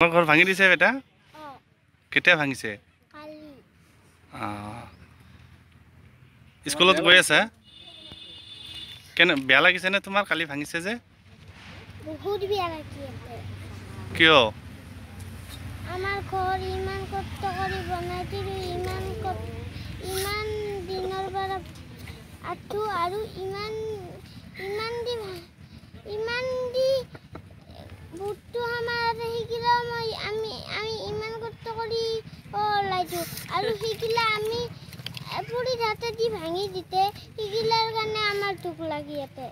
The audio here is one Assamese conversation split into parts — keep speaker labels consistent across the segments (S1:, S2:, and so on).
S1: তোমাৰ ঘৰ ভাঙি দিছে বেটা কেতিয়া ভাঙিছে স্কুলত গৈ আছা কেনে বেয়া লাগিছেনে তোমাৰ কালি ভাঙিছে যে কিয়
S2: আমাৰ ইমান আৰু সেইগিলা আমি পুৰি ৰাতে দি ভাঙি দিতে সেইগিলাৰ কাৰণে আমাৰ দুখ লাগি আছে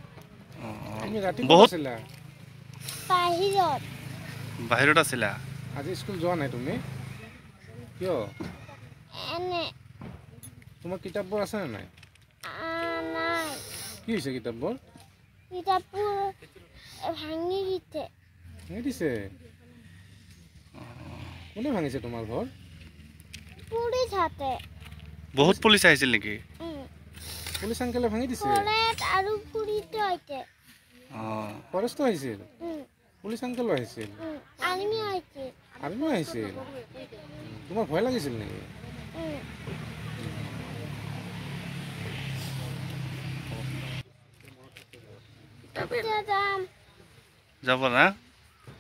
S1: কোনে ভাঙিছে তোমাৰ ঘৰ পুলিশ হাতে বহুত পুলিশ আহিছিল নেকি পুলিশ আঙ্কেলে ভাঙি দিছে
S2: ফরেস্ট আৰু পুলিতে হইতে
S1: অ ফরেস্ট আহিছিল পুলিশ আঙ্কেল আহিছিল
S2: আৰ্মি আহিছিল আর্মি আহিছিল
S1: তোমার ভয় লাগিছিল নেকি যাব না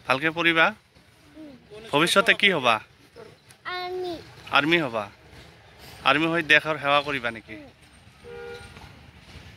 S1: ভালকে পঢ়িবা ভৱিষ্যতে কি হ'বা আৰ্মি হ'বা আৰ্মি হৈ দেশৰ সেৱা কৰিবা নেকি